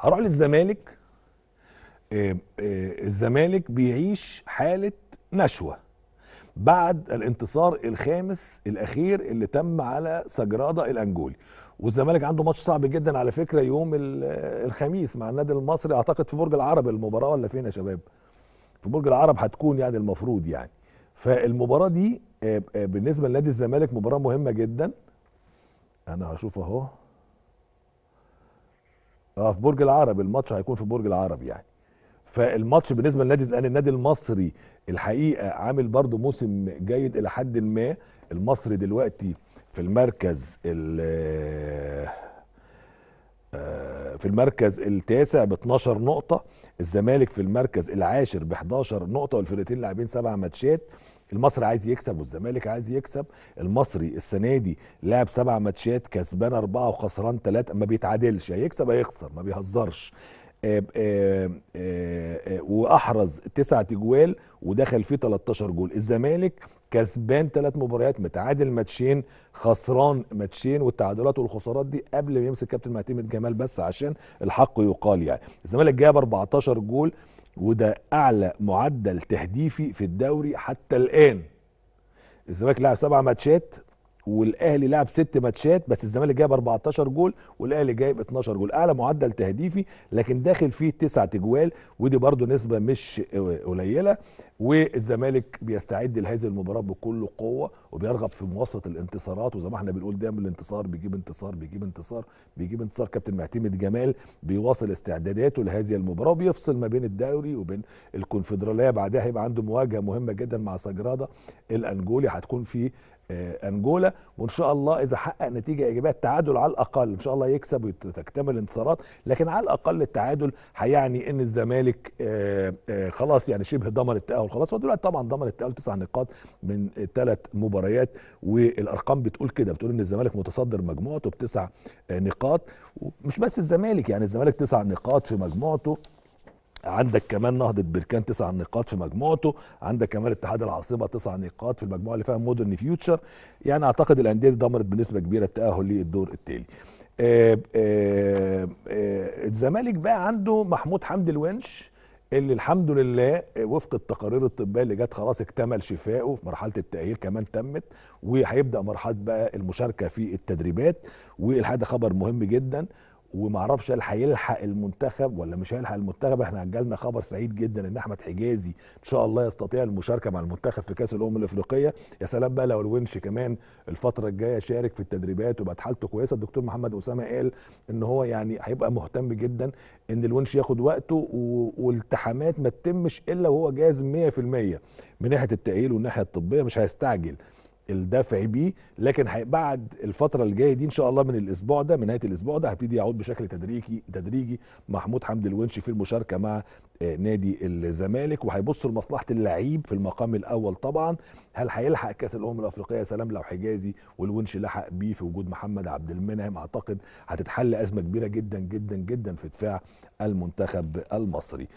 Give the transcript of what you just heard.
هروح للزمالك آه، آه، الزمالك بيعيش حاله نشوه بعد الانتصار الخامس الاخير اللي تم على سجرادة الانجولي والزمالك عنده ماتش صعب جدا على فكره يوم الخميس مع النادي المصري اعتقد في برج العرب المباراه ولا فين يا شباب في برج العرب هتكون يعني المفروض يعني فالمباراه دي آه، بالنسبه لنادي الزمالك مباراه مهمه جدا انا هشوف اهو اه في برج العرب الماتش هيكون في برج العرب يعني فالماتش بالنسبه للنادي لان النادي المصري الحقيقه عامل برضو موسم جيد الى حد ما المصري دلوقتي في المركز ال آه، في المركز التاسع ب 12 نقطه الزمالك في المركز العاشر ب 11 نقطه والفرقتين لاعبين سبع ماتشات المصري عايز يكسب والزمالك عايز يكسب المصري السنه دي لعب سبع ماتشات كسبان اربعه وخسران ثلاثه ما بيتعادلش هيكسب هيخسر ما بيهزرش آه، آه، آه، واحرز تسعة تجوال ودخل فيه 13 جول الزمالك كسبان ثلاث مباريات متعادل ماتشين خسران ماتشين والتعادلات والخسارات دي قبل ما يمسك كابتن معتمد جمال بس عشان الحق يقال يعني الزمالك جاب 14 جول وده اعلى معدل تهديفي في الدوري حتى الان الزمالك لعب سبع ماتشات والاهلي لعب ست ماتشات بس الزمالك جايب 14 جول والاهلي جايب 12 جول اعلى معدل تهديفي لكن داخل فيه تسعة تجوال ودي برضو نسبه مش قليله والزمالك بيستعد لهذه المباراه بكل قوه وبيرغب في مواصله الانتصارات وزي ما احنا بنقول دايما الانتصار بيجيب انتصار بيجيب انتصار بيجيب انتصار كابتن معتمد جمال بيواصل استعداداته لهذه المباراه وبيفصل ما بين الدوري وبين الكونفدراليه بعدها هيبقى عنده مواجهه مهمه جدا مع ساجرادا الانجولي هتكون في آه، انجولا وان شاء الله اذا حقق نتيجه ايجابيه التعادل على الاقل ان شاء الله يكسب وتكتمل الانتصارات لكن على الاقل التعادل هيعني ان الزمالك آه، آه، خلاص يعني شبه ضمن التاهل خلاص هو دلوقتي طبعا ضمن التاهل تسع نقاط من ثلاث مباريات والارقام بتقول كده بتقول ان الزمالك متصدر مجموعته بتسع نقاط مش بس الزمالك يعني الزمالك تسع نقاط في مجموعته عندك كمان نهضه بركان تسع نقاط في مجموعته عندك كمان اتحاد العاصمه تسع نقاط في المجموعه اللي فيها مودرن فيوتشر يعني اعتقد الانديه دي دمرت بنسبه كبيره التاهل للدور التالي آه، آه، آه، الزمالك بقى عنده محمود حمدي الونش اللي الحمد لله وفق التقارير الطبيه اللي جت خلاص اكتمل شفائه في مرحله التاهيل كمان تمت وهيبدا مرحله بقى المشاركه في التدريبات والحاجه خبر مهم جدا وما اعرفش هل هيلحق المنتخب ولا مش هيلحق المنتخب احنا جالنا خبر سعيد جدا ان احمد حجازي ان شاء الله يستطيع المشاركه مع المنتخب في كاس الامم الافريقيه يا سلام بقى لو الونش كمان الفتره الجايه شارك في التدريبات وبقت حالته كويسه الدكتور محمد اسامه قال ان هو يعني هيبقى مهتم جدا ان الونش ياخد وقته والتحامات ما تتمش الا وهو جاهز 100% من ناحيه التاهيل والناحيه الطبيه مش هيستعجل الدفع بيه لكن بعد الفتره الجايه دي ان شاء الله من الاسبوع ده من نهايه الاسبوع ده هبتدي اعود بشكل تدريجي تدريجي محمود حمد الونشي في المشاركه مع آه، نادي الزمالك وهيبص لمصلحه اللعيب في المقام الاول طبعا هل هيلحق كاس الامم الافريقيه سلام لو حجازي والونش لحق بيه في وجود محمد عبد المنعم اعتقد هتتحل ازمه كبيره جدا جدا جدا في دفاع المنتخب المصري